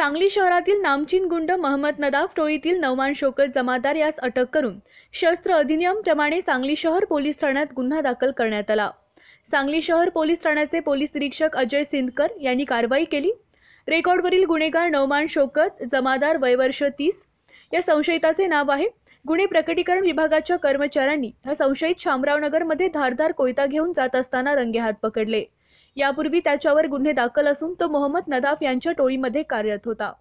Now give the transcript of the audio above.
सांगली शहरातील नामचीन गुंड महमद नदाफ टोळीतील नवमान शोकत जमादार यास अटक करून शस्त्र अधिनियमप्रमाणे सांगली शहर पोलीस ठाण्यात गुन्हा दाखल करण्यात आला सांगली शहर पोलीस ठाण्याचे पोलीस निरीक्षक अजय सिंदकर यांनी कारवाई केली रेकॉर्डवरील गुन्हेगार नवमान शोकत जमादार वयवर्ष तीस या संशयिताचे नाव आहे गुन्हे प्रकटीकरण विभागाच्या कर्मचाऱ्यांनी हा संशयित शामरावनगरमध्ये धारदार कोयता घेऊन जात असताना रंगेहात पकडले यापूर्वी त्याच्यावर गुन्हे दाखल असून तो मोहम्मद नदाफ यांच्या टोळीमध्ये कार्यरत होता